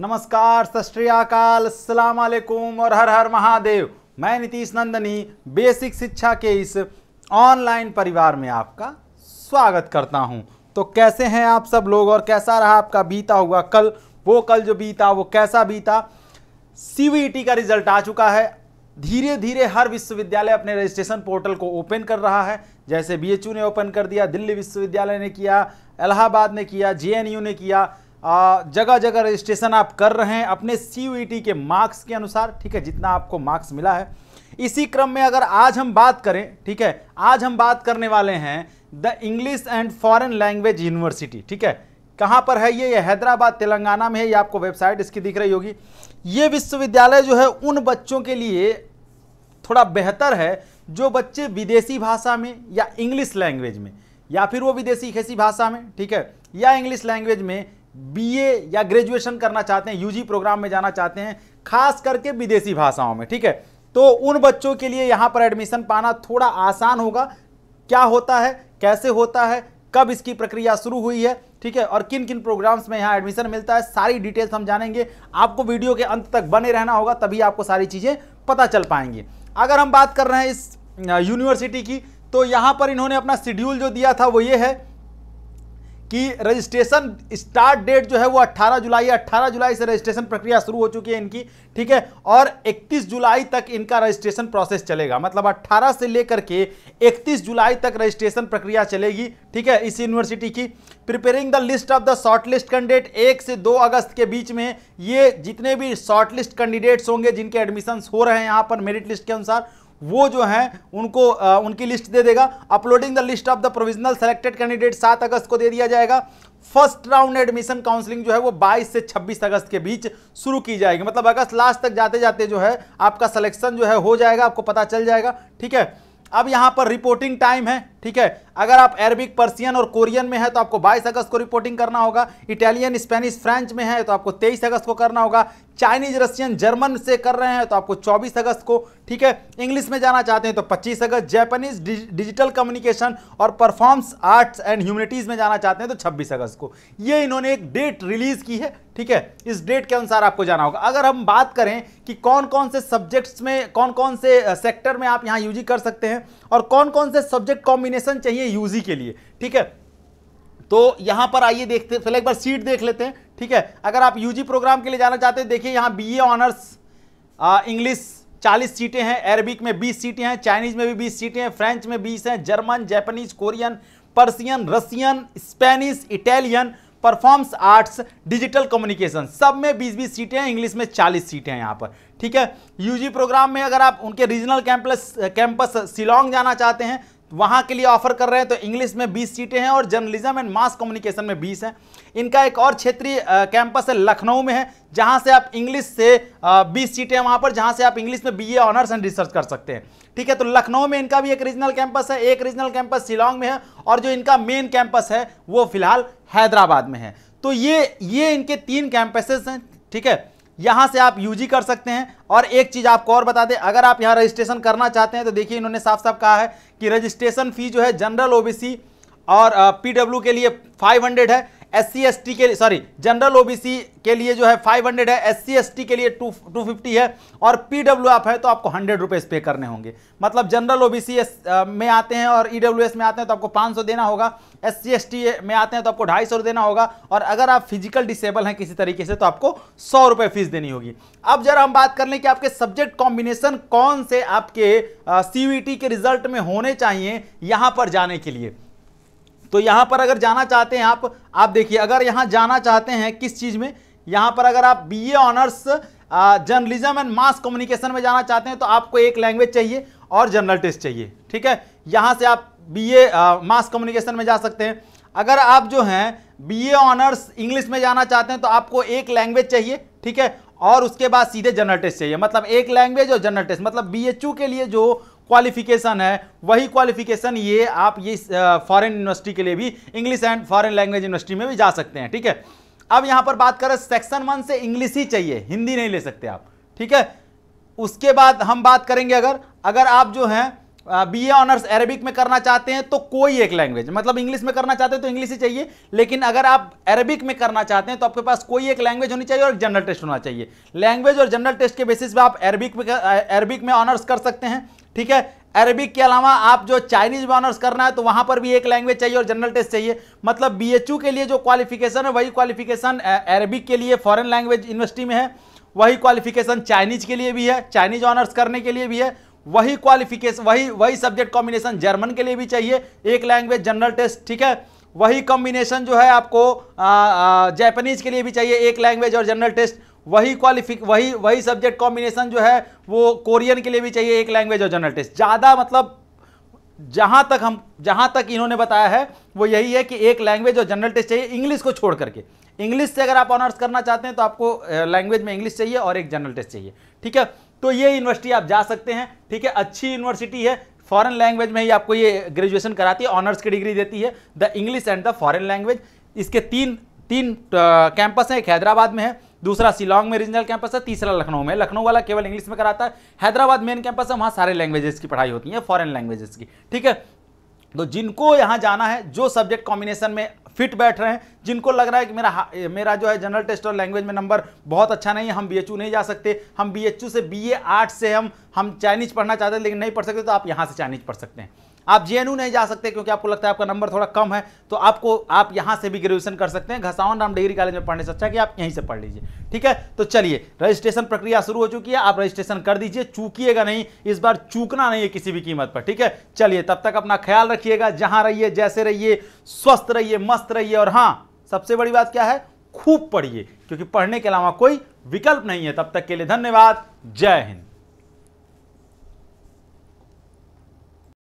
नमस्कार सत श्रीकाल वालेकुम और हर हर महादेव मैं नीतीश नंदनी बेसिक शिक्षा के इस ऑनलाइन परिवार में आपका स्वागत करता हूं तो कैसे हैं आप सब लोग और कैसा रहा आपका बीता हुआ कल वो कल जो बीता वो कैसा बीता सी e का रिजल्ट आ चुका है धीरे धीरे हर विश्वविद्यालय अपने रजिस्ट्रेशन पोर्टल को ओपन कर रहा है जैसे बी ने ओपन कर दिया दिल्ली विश्वविद्यालय ने किया इलाहाबाद ने किया जे ने किया जगह जगह रजिस्ट्रेशन आप कर रहे हैं अपने सी e के मार्क्स के अनुसार ठीक है जितना आपको मार्क्स मिला है इसी क्रम में अगर आज हम बात करें ठीक है आज हम बात करने वाले हैं the English and foreign language university ठीक है कहाँ पर है ये, ये हैदराबाद तेलंगाना में है ये आपको वेबसाइट इसकी दिख रही होगी ये विश्वविद्यालय जो है उन बच्चों के लिए थोड़ा बेहतर है जो बच्चे विदेशी भाषा में या इंग्लिश लैंग्वेज में या फिर वो विदेशी कैसी भाषा में ठीक है या इंग्लिश लैंग्वेज में बीए या ग्रेजुएशन करना चाहते हैं यूजी प्रोग्राम में जाना चाहते हैं खास करके विदेशी भाषाओं में ठीक है तो उन बच्चों के लिए यहाँ पर एडमिशन पाना थोड़ा आसान होगा क्या होता है कैसे होता है कब इसकी प्रक्रिया शुरू हुई है ठीक है और किन किन प्रोग्राम्स में यहाँ एडमिशन मिलता है सारी डिटेल्स हम जानेंगे आपको वीडियो के अंत तक बने रहना होगा तभी आपको सारी चीज़ें पता चल पाएंगी अगर हम बात कर रहे हैं इस यूनिवर्सिटी की तो यहाँ पर इन्होंने अपना शेड्यूल जो दिया था वो ये है कि रजिस्ट्रेशन स्टार्ट डेट जो है वो 18 जुलाई 18 जुलाई से रजिस्ट्रेशन प्रक्रिया शुरू हो चुकी है इनकी ठीक है और 31 जुलाई तक इनका रजिस्ट्रेशन प्रोसेस चलेगा मतलब 18 से लेकर के 31 जुलाई तक रजिस्ट्रेशन प्रक्रिया चलेगी ठीक है इस यूनिवर्सिटी की preparing the list of the short list candidate एक से दो अगस्त के बीच में ये जितने भी शॉर्ट लिस्ट कैंडिडेट्स होंगे जिनके एडमिशन हो रहे हैं यहाँ पर मेरिट लिस्ट के अनुसार वो जो है उनको आ, उनकी लिस्ट दे देगा uploading the list of the provisional selected candidate सात अगस्त को दे दिया जाएगा फर्स्ट राउंड एडमिशन काउंसलिंग जो है वो 22 से 26 अगस्त के बीच शुरू की जाएगी मतलब अगस्त लास्ट तक जाते जाते जो है आपका सिलेक्शन जो है हो जाएगा आपको पता चल जाएगा ठीक है अब यहाँ पर रिपोर्टिंग टाइम है ठीक है अगर आप अरबिक पर्सियन और कोरियन में है तो आपको 22 अगस्त को रिपोर्टिंग करना होगा इटालियन स्पेनिश फ्रेंच में है तो आपको 23 अगस्त को करना होगा चाइनीज रशियन जर्मन से कर रहे हैं तो आपको 24 अगस्त को ठीक है इंग्लिश में जाना चाहते हैं तो 25 अगस्त जैपनीज डिजिटल कम्युनिकेशन और परफॉर्म्स आर्ट्स एंड ह्यूमनिटीज़ में जाना चाहते हैं तो छब्बीस अगस्त को ये इन्होंने एक डेट रिलीज़ की है ठीक है इस डेट के अनुसार आपको जाना होगा अगर हम बात करें कि कौन कौन से सब्जेक्ट्स में कौन कौन से सेक्टर में आप यहाँ यूजी कर सकते हैं और कौन कौन से सब्जेक्ट कॉम्बिनेशन डेफिनेशन चाहिए यूजी के लिए ठीक है तो यहां पर आइए देखते पहले एक बार सीट देख लेते हैं ठीक है अगर आप यूजी प्रोग्राम के लिए जाना चाहते हैं देखिए यहां बी ऑनर्स इंग्लिश 40 सीटें हैं अरबिक में 20 सीटें हैं चाइनीज में भी 20 सीटें हैं फ्रेंच में 20 हैं German Japanese Korean Persian Russian Spanish Italian performs arts digital communication सब में 20-20 सीटें हैं इंग्लिश में 40 सीटें हैं यहाँ पर ठीक है यूजी प्रोग्राम में अगर आप उनके रीजनल कैंपस कैंपस शिलोंग जाना चाहते हैं वहाँ के लिए ऑफर कर रहे हैं तो इंग्लिश में 20 सीटें हैं और जर्नलिज्म एंड मास कम्युनिकेशन में 20 हैं इनका एक और क्षेत्रीय कैंपस है लखनऊ में है जहाँ से आप इंग्लिश से बीस सीटें हैं वहाँ पर जहाँ से आप इंग्लिश में बीए ऑनर्स एंड रिसर्च कर सकते हैं ठीक है तो लखनऊ में इनका भी एक रीजनल कैंपस है एक रीजनल कैंपस शिलोंग में है और जो इनका मेन कैंपस है वो फिलहाल हैदराबाद में है तो ये ये इनके तीन कैंपसेस हैं ठीक है यहाँ से आप यूजी कर सकते हैं और एक चीज़ आपको और बता दें अगर आप यहाँ रजिस्ट्रेशन करना चाहते हैं तो देखिए इन्होंने साफ साफ कहा है कि रजिस्ट्रेशन फ़ी जो है जनरल ओबीसी और पीडब्ल्यू के लिए 500 है एस सी के सॉरी जनरल ओबीसी के लिए जो है 500 है एस सी के लिए 2 250 है और पी है तो आपको हंड्रेड रुपीज़ पे करने होंगे मतलब जनरल ओबीसी uh, में आते हैं और ई e में आते हैं तो आपको पाँच देना होगा एस सी में आते हैं तो आपको ढाई देना होगा और अगर आप फिजिकल डिसेबल हैं किसी तरीके से तो आपको सौ रुपये फीस देनी होगी अब जरा हम बात कर लें कि आपके सब्जेक्ट कॉम्बिनेशन कौन से आपके सी uh, के रिजल्ट में होने चाहिए यहाँ पर जाने के लिए तो यहाँ पर अगर जाना चाहते हैं आप आप देखिए अगर यहाँ जाना चाहते हैं किस चीज़ में यहाँ पर अगर आप BA honours journalism and mass communication में जाना चाहते हैं तो आपको एक लैंग्वेज चाहिए और जनरल टेस्ट चाहिए ठीक है यहाँ से आप ए मास कम्युनिकेशन में जा सकते हैं अगर आप जो हैं ए ऑनर्स इंग्लिश में जाना चाहते हैं तो आपको एक लैंग्वेज चाहिए ठीक है और उसके बाद सीधे जनरल टेस्ट चाहिए मतलब एक लैंग्वेज और जनरल टेस्ट मतलब बीएचयू के लिए जो क्वालिफिकेशन है वही क्वालिफिकेशन ये आप ये फॉरेन यूनिवर्सिटी के लिए भी English and foreign language university में भी जा सकते हैं ठीक है अब यहां पर बात करें सेक्शन वन से इंग्लिश ही चाहिए हिंदी नहीं ले सकते आप ठीक है उसके बाद हम बात करेंगे अगर अगर आप जो हैं बी ए ऑनर्स अरेबिक में करना चाहते हैं तो कोई एक लैंग्वेज मतलब इंग्लिश में करना चाहते हैं तो इंग्लिश ही चाहिए लेकिन अगर आप अरेबिक में करना चाहते हैं तो आपके पास कोई एक लैंग्वेज होनी चाहिए और जनरल टेस्ट होना चाहिए लैंग्वेज और जनरल टेस्ट के बेसिस पे आप अरेबिक में अरेबिक में ऑनर्स कर सकते हैं ठीक है अरबिक के अलावा आप जो चाइनीज में ऑनर्स करना है तो वहां पर भी एक लैंग्वेज चाहिए और जनरल टेस्ट चाहिए मतलब बी के लिए जो क्वालिफिकेशन है वही क्वालिफिकेशन अरबिक के लिए फॉरन लैंग्वेज यूनिवर्सिटी में है वही क्वालिफिकेशन चाइनीज के लिए भी है चाइनीज ऑनर्स करने के लिए भी है वही क्वालिफिकेशन वही वही सब्जेक्ट कॉम्बिनेशन जर्मन के लिए भी चाहिए एक लैंग्वेज जनरल टेस्ट ठीक है वही कॉम्बिनेशन जो है आपको जैपनीज के लिए भी चाहिए एक लैंग्वेज और जनरल टेस्ट वही क्वालिफिक वही वही सब्जेक्ट कॉम्बिनेशन जो है वो कोरियन के लिए भी चाहिए एक लैंग्वेज और जनरल टेस्ट ज़्यादा मतलब जहाँ तक हम जहाँ तक इन्होंने बताया है वो यही है कि एक लैंग्वेज और जनरल टेस्ट चाहिए इंग्लिश को छोड़ करके इंग्लिश से अगर आप ऑनर्स करना चाहते हैं तो आपको लैंग्वेज में इंग्लिश चाहिए और एक जनरल टेस्ट चाहिए ठीक है तो ये यूनिवर्सिटी आप जा सकते हैं ठीक है अच्छी यूनिवर्सिटी है फॉरेन लैंग्वेज में ही आपको ये ग्रेजुएशन कराती है ऑनर्स की डिग्री देती है the English and the foreign language इसके तीन तीन कैंपस हैं एक हैदराबाद में है दूसरा शिलोंग में रीजनल कैंपस है तीसरा लखनऊ में लखनऊ वाला केवल इंग्लिश में कराता है हैदराबाद मेन कैंपस है वहाँ सारे लैंग्वेजेस की पढ़ाई होती है फॉरन लैंग्वेजेस की ठीक है तो जिनको यहाँ जाना है जो सब्जेक्ट कॉम्बिनेशन में फिट बैठ रहे हैं जिनको लग रहा है कि मेरा मेरा जो है जनरल टेस्ट और लैंग्वेज में नंबर बहुत अच्छा नहीं है हम बीएचयू नहीं जा सकते हम बीएचयू से बीए आर्ट्स से हम हम चाइनीज पढ़ना चाहते हैं लेकिन नहीं पढ़ सकते तो आप यहाँ से चाइनीज पढ़ सकते हैं आप जेएनयू नहीं जा सकते क्योंकि आपको लगता है आपका नंबर थोड़ा कम है तो आपको आप यहाँ से भी ग्रेजुएशन कर सकते हैं घसावन राम डिग्री कॉलेज में पढ़ने से अच्छा कि आप यहीं से पढ़ लीजिए ठीक है तो चलिए रजिस्ट्रेशन प्रक्रिया शुरू हो चुकी है आप रजिस्ट्रेशन कर दीजिए चूकीेगा नहीं इस बार चूकना नहीं है किसी भी कीमत पर ठीक है चलिए तब तक अपना ख्याल रखिएगा जहाँ रहिए जैसे रहिए स्वस्थ रहिए मस्त रहिए और हाँ सबसे बड़ी बात क्या है खूब पढ़िए क्योंकि पढ़ने के अलावा कोई विकल्प नहीं है तब तक के लिए धन्यवाद जय हिंद